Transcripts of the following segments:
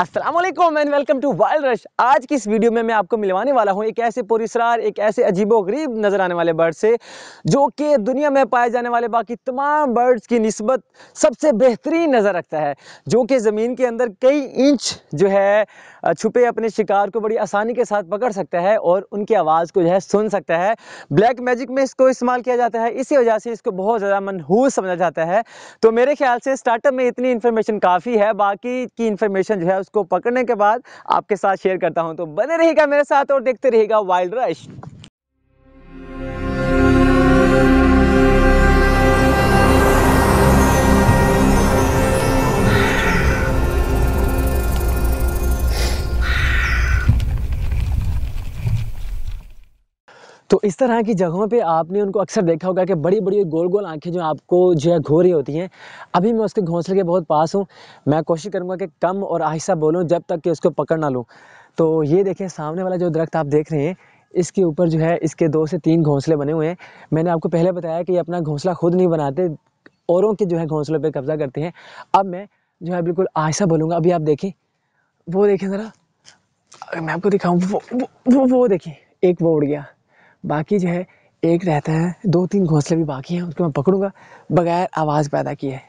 Aslam and welcome to Wild Rush आज की इस वीडियो में मैं आपको मिलवाने वाला हूँ एक ऐसे पुरस्रार एक ऐसे अजीबो गरीब नज़र आने वाले बर्ड से जो कि दुनिया में पाए जाने वाले बाकी तमाम बर्ड्स की नस्बत सबसे बेहतरीन नज़र रखता है जो कि ज़मीन के अंदर कई इंच जो है छुपे अपने शिकार को बड़ी आसानी के साथ पकड़ सकता है और उनकी आवाज़ को जो है सुन सकता है ब्लैक मैजिक में इसको इस्तेमाल किया जाता है इसी वजह से इसको बहुत ज़्यादा मनहूस समझा जाता है तो मेरे ख्याल से स्टार्टअप में इतनी इन्फॉर्मेशन काफ़ी है बाकी की इन्फॉर्मेशन जो है उसको पकड़ने के बाद आपके साथ शेयर करता हूँ तो बने रहेगा मेरे साथ और देखते रहेगा वाइल्ड रश तो इस तरह की जगहों पे आपने उनको अक्सर देखा होगा कि बड़ी बड़ी गोल गोल आंखें जो आपको जो है घो रही होती हैं अभी मैं उसके घोंसले के बहुत पास हूँ मैं कोशिश करूँगा कि कम और आहिस्ता बोलूँ जब तक कि उसको पकड़ ना लूँ तो ये देखें सामने वाला जो दरख्त आप देख रहे हैं इसके ऊपर जो है इसके दो से तीन घोंसले बने हुए हैं मैंने आपको पहले बताया कि ये अपना घोंसला खुद नहीं बनाते औरों के जो है घोंसलों पर कब्जा करते हैं अब मैं जो है बिल्कुल आहिस्ता बोलूँगा अभी आप देखें वो देखें ज़रा मैं आपको दिखाऊँ वो वो, वो देखें एक वो उड़ गया बाकी जो है एक रहता है दो तीन घोंसले भी बाकी हैं उसको मैं पकड़ूंगा बगैर आवाज़ पैदा किए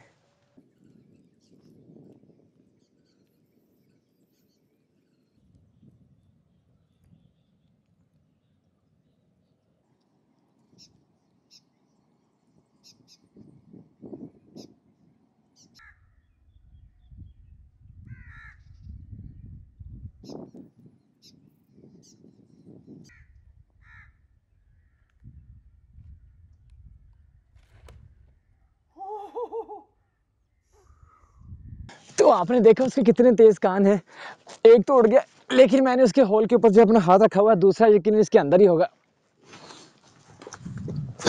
तो आपने देखा उसके कितने तेज़ कान हैं एक तो उड़ गया लेकिन मैंने उसके होल के ऊपर जो अपना हाथ रखा हुआ है दूसरा यकीन इसके अंदर ही होगा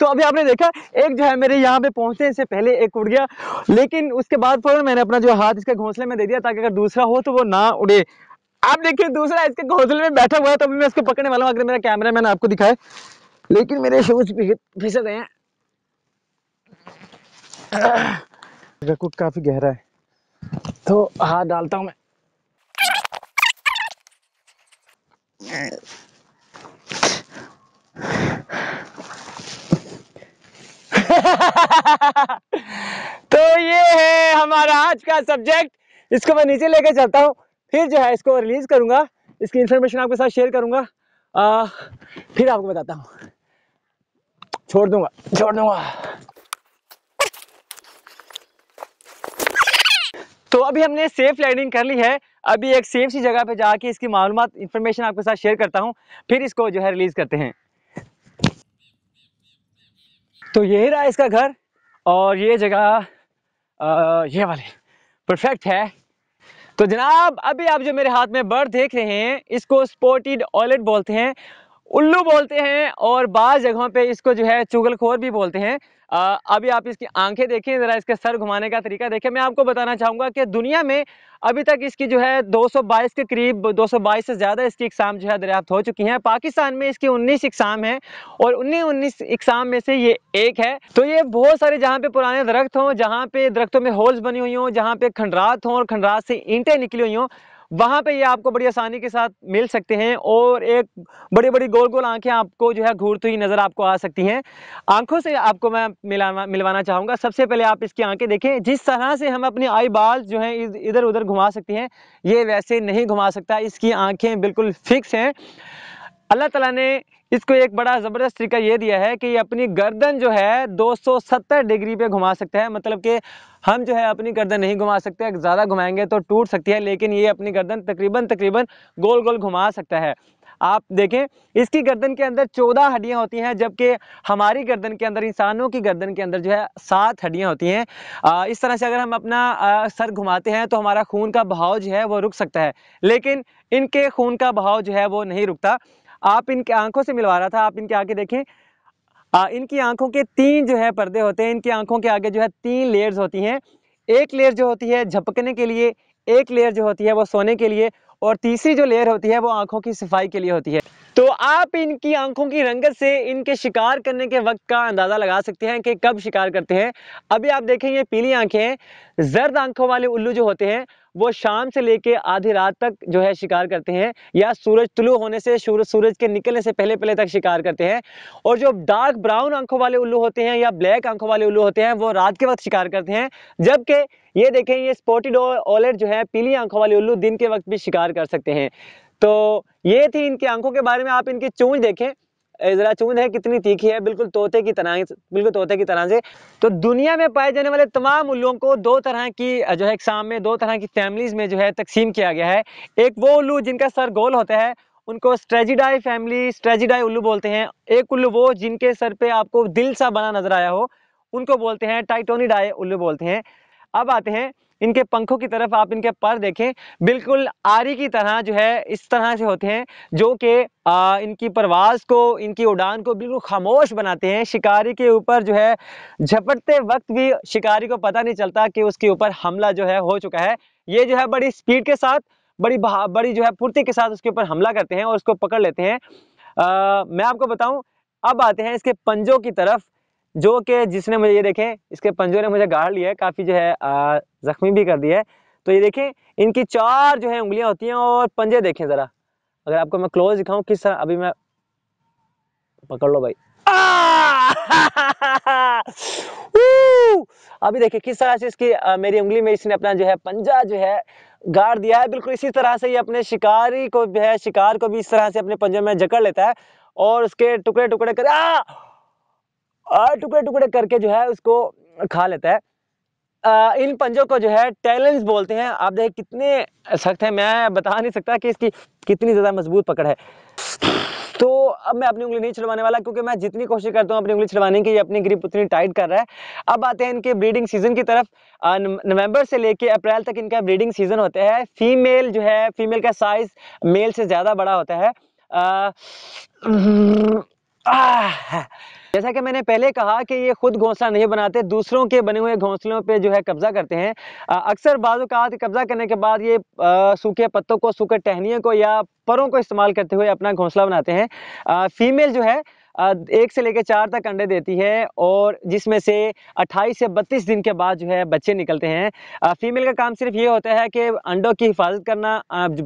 तो अभी आपने देखा एक जो है मेरे यहाँ पे पहुंचने से पहले एक उड़ गया लेकिन उसके बाद फौरन मैंने अपना जो हाथ इसके घोंसले में दे दिया ताकि अगर दूसरा हो तो वो ना उड़े आप देखिए दूसरा इसके घोंसले में बैठा हुआ है तो अभी मैं इसको पकड़ने वाला हूँ अगर मेरा कैमरा मैन आपको दिखाए लेकिन मेरे शूज फिसल रहे हैं रकुट काफी गहरा है तो हाथ डालता हूँ मैं तो ये है हमारा आज का सब्जेक्ट इसको मैं नीचे लेके चलता हूँ फिर जो है इसको रिलीज करूंगा इसकी इंफॉर्मेशन आपके साथ शेयर करूंगा आ, फिर आपको बताता हूँ छोड़ दूंगा छोड़ दूंगा तो अभी हमने सेफ लैंडिंग कर ली है अभी एक सेफ सी जगह पे जाके इसकी मालूम इन्फॉर्मेशन आपके साथ शेयर करता हूँ फिर इसको जो है रिलीज़ करते हैं तो यही रहा इसका घर और ये जगह आ, ये वाले परफेक्ट है तो जनाब अभी आप जो मेरे हाथ में बर्ड देख रहे हैं इसको स्पोर्टेड ऑयलेट बोलते हैं उल्लू बोलते हैं और बाज़ जगहों पे इसको जो है चुगलखोर भी बोलते हैं आ, अभी आप इसकी आंखें देखिए ज़रा इसके सर घुमाने का तरीका देखिए मैं आपको बताना चाहूँगा कि दुनिया में अभी तक इसकी जो है 222 के करीब 222 से ज़्यादा इसकी इकसाम जो है दरियाफ्त हो चुकी हैं पाकिस्तान में इसकी 19 इकसाम हैं और उन्नीस उन्नीस इकसाम में से ये एक है तो ये बहुत सारे जहाँ पे पुराने दरख्त हों जहाँ पे दरख्तों में होल्स बनी हुई हों जहाँ पे खंडरात हों और खंडरात से ईंटें निकली हुई हों वहाँ पे ये आपको बड़ी आसानी के साथ मिल सकते हैं और एक बड़ी बड़ी गोल गोल आंखें आपको जो है घूरती हुई नज़र आपको आ सकती हैं आंखों से आपको मैं मिलाना मिलवाना चाहूँगा सबसे पहले आप इसकी आंखें देखें जिस तरह से हम अपनी आई बाल जो है इधर उधर घुमा सकते हैं ये वैसे नहीं घुमा सकता इसकी आंखें बिल्कुल फिक्स हैं अल्लाह तला ने इसको एक बड़ा ज़बरदस्त तरीका ये दिया है कि अपनी गर्दन जो है 270 डिग्री पे घुमा सकते हैं मतलब कि हम जो है अपनी गर्दन नहीं घुमा सकते ज़्यादा घुमाएंगे तो टूट सकती है लेकिन ये अपनी गर्दन तकरीबन तकरीबन गोल गोल घुमा सकता है आप देखें इसकी गर्दन के अंदर चौदह हड्डियां होती हैं जबकि हमारी गर्दन के अंदर इंसानों की गर्दन के अंदर जो है सात हड्डियां होती हैं इस तरह से अगर हम अपना सर घुमाते हैं तो हमारा खून का बहाव जो है वो रुक सकता है लेकिन इनके खून का बहाव जो है वो नहीं रुकता आप इनके आंखों से मिलवा रहा था आप इनके आगे देखें आ, इनकी आंखों के तीन जो है पर्दे होते हैं इनकी आंखों के आगे जो है तीन लेयर्स होती हैं एक लेयर जो होती है झपकने के लिए एक लेयर जो होती है वो सोने के लिए और तीसरी जो लेयर होती है वो आंखों की सफाई के लिए होती है आप इनकी आंखों की रंगत से इनके शिकार करने के वक्त का अंदाज़ा लगा सकते हैं कि कब शिकार करते हैं अभी आप देखेंगे पीली आंखें हैं जर्द आंखों वाले उल्लू जो होते हैं वो शाम से लेके आधी रात तक जो है शिकार करते हैं या सूरज तुलु होने से सूरज सूरज के निकलने से पहले पहले तक शिकार करते हैं और जो डार्क ब्राउन आंखों वाले उल्लू होते हैं या ब्लैक आंखों वाले उल्लू होते हैं वो रात के वक्त शिकार करते हैं जबकि ये देखें ये स्पोटेड ऑलेट जो है पीली आंखों वाले उल्लू दिन के वक्त भी शिकार कर सकते हैं तो ये थी इनकी आंखों के बारे में आप इनकी चूंज देखें जरा चूंद है कितनी तीखी है बिल्कुल तोते की तरह बिल्कुल तोते की तरह से तो दुनिया में पाए जाने वाले तमाम उल्लुओं को दो तरह की जो है एग्जाम में दो तरह की फैमिलीज में जो है तकसीम किया गया है एक वो उल्लू जिनका सर गोल होता है उनको स्ट्रेजिडाई फैमिली स्ट्रेजिडाई उल्लू बोलते हैं एक उल्लू वो जिनके सर पे आपको दिल सा बना नजर आया हो उनको बोलते हैं टाइटोनी उल्लू बोलते हैं अब आते हैं इनके पंखों की तरफ आप इनके पर देखें बिल्कुल आरी की तरह जो है इस तरह से होते हैं जो कि इनकी परवाज़ को इनकी उड़ान को बिल्कुल खामोश बनाते हैं शिकारी के ऊपर जो है झपटते वक्त भी शिकारी को पता नहीं चलता कि उसके ऊपर हमला जो है हो चुका है ये जो है बड़ी स्पीड के साथ बड़ी बड़ी जो है फुर्ती के साथ उसके ऊपर हमला करते हैं और उसको पकड़ लेते हैं आ, मैं आपको बताऊं अब आते हैं इसके पंजों की तरफ जो कि जिसने मुझे ये देखें इसके पंजों ने मुझे गाड़ लिया है काफ़ी जो है ज़ख्मी भी कर दिया है तो ये देखें इनकी चार जो है उंगलियां होती हैं और पंजे देखें ज़रा अगर आपको मैं क्लोज दिखाऊं किस तरह अभी मैं पकड़ लो भाई अभी देखिए किस तरह से इसकी आ, मेरी उंगली में इसने अपना जो है पंजा जो है गाड़ दिया है बिल्कुल इसी तरह से ये अपने शिकारी को जो है शिकार को भी इस तरह से अपने पंजे में जकड़ लेता है और उसके टुकड़े टुकड़े कर आ! टुकड़े टुकड़े करके जो है उसको खा लेता है आ, इन पंजों को जो है टैलेंस बोलते हैं आप देखें कितने सख्त हैं मैं बता नहीं सकता कि इसकी कितनी ज़्यादा मजबूत पकड़ है तो अब मैं अपनी उंगली नहीं छुड़वाने वाला क्योंकि मैं जितनी कोशिश करता हूँ अपनी उंगली छुड़वाने की ये अपनी ग्रिप उतनी टाइट कर रहा है अब आते हैं इनके ब्रीडिंग सीजन की तरफ नवंबर से लेके अप्रैल तक इनका ब्रीडिंग सीजन होता है फीमेल जो है फीमेल का साइज मेल से ज़्यादा बड़ा होता है आ, आ, आ, जैसा कि मैंने पहले कहा कि ये खुद घोंसला नहीं बनाते दूसरों के बने हुए घोंसलों पे जो है कब्जा करते हैं अक्सर बाजूकात कब्जा करने के बाद ये सूखे पत्तों को सूखे टहनियों को या परों को इस्तेमाल करते हुए अपना घोंसला बनाते हैं फीमेल जो है एक से लेकर चार तक अंडे देती है और जिसमें से 28 से 32 दिन के बाद जो है बच्चे निकलते हैं फीमेल का काम सिर्फ ये होता है कि अंडों की हिफाजत करना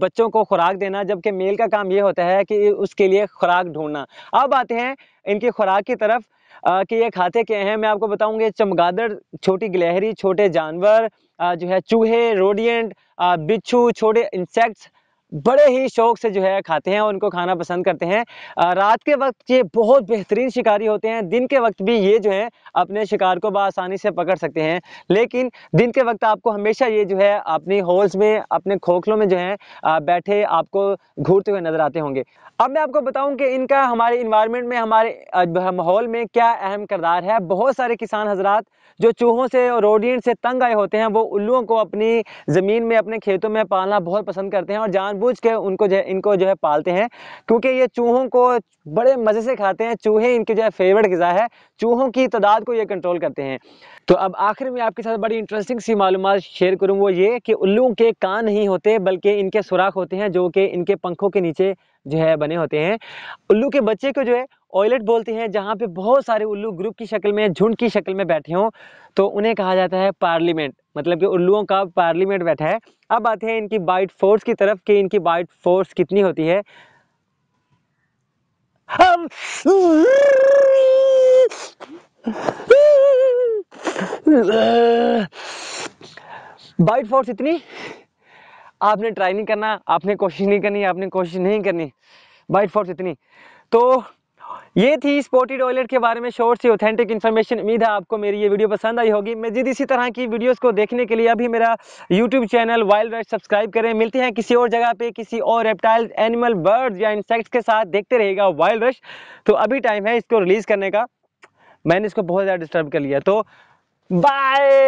बच्चों को खुराक देना जबकि मेल का काम ये होता है कि उसके लिए खुराक ढूंढना अब आते हैं इनकी खुराक की तरफ कि ये खाते क्या हैं मैं आपको बताऊंगा चमगादड़ छोटी गिलहरी छोटे जानवर जो है चूहे रोडियंट बिच्छू छोटे इंसेक्ट्स बड़े ही शौक से जो है खाते हैं और उनको खाना पसंद करते हैं रात के वक्त ये बहुत बेहतरीन शिकारी होते हैं दिन के वक्त भी ये जो है अपने शिकार को बसानी से पकड़ सकते हैं लेकिन दिन के वक्त आपको हमेशा ये जो है अपनी होल्स में अपने खोखलों में जो है बैठे आपको घूरते हुए नज़र आते होंगे अब मैं आपको बताऊं कि इनका हमारे इन्वायरमेंट में हमारे माहौल में क्या अहम किरदार है बहुत सारे किसान हजरात जो चूहों से और रोडियन से तंग आए होते हैं वो उल्लुओं को अपनी ज़मीन में अपने खेतों में पालना बहुत पसंद करते हैं और जान जानबूझ के उनको जो है इनको जो है पालते हैं क्योंकि ये चूहों को बड़े मज़े से खाते हैं चूहे इनके जो है फेवरेट गज़ा है चूहों की तादाद को ये कंट्रोल करते हैं तो अब आखिर में आपके साथ बड़ी इंटरेस्टिंग सी मालूम शेयर करूँ वो ये कि उल्लू के कान नहीं होते बल्कि इनके सुराख होते हैं जो कि इनके पंखों के नीचे जो है बने होते हैं उल्लू के बच्चे को जो है ऑयलेट बोलते हैं जहाँ पे बहुत सारे उल्लू ग्रुप की शक्ल में झुंड की शक्ल में बैठे हों तो उन्हें कहा जाता है पार्लियामेंट मतलब कि उल्लुओं का पार्लियामेंट बैठा है अब आते हैं इनकी बाइट फोर्स की तरफ कि इनकी बाइट फोर्स कितनी होती है हम बाइट फोर्स इतनी आपने ट्राई नहीं करना आपने कोशिश नहीं करनी आपने कोशिश नहीं करनी बाइट फोर्स इतनी तो ये थी स्पोर्टी टॉयलेट के बारे में शॉर्ट सी ऑथेंटिक इन्फॉर्मेशन उम्मीद है आपको मेरी ये वीडियो पसंद आई होगी मैं जिद इसी तरह की वीडियोस को देखने के लिए अभी मेरा YouTube channel Wild Right subscribe करें मिलते हैं किसी और जगह पे किसी और रेप्टाइल एनिमल बर्ड्स या इंसेक्ट्स के साथ देखते रहेगा वाइल्ड रश तो अभी टाइम है इसको रिलीज़ करने का मैंने इसको बहुत ज़्यादा डिस्टर्ब कर लिया तो बाय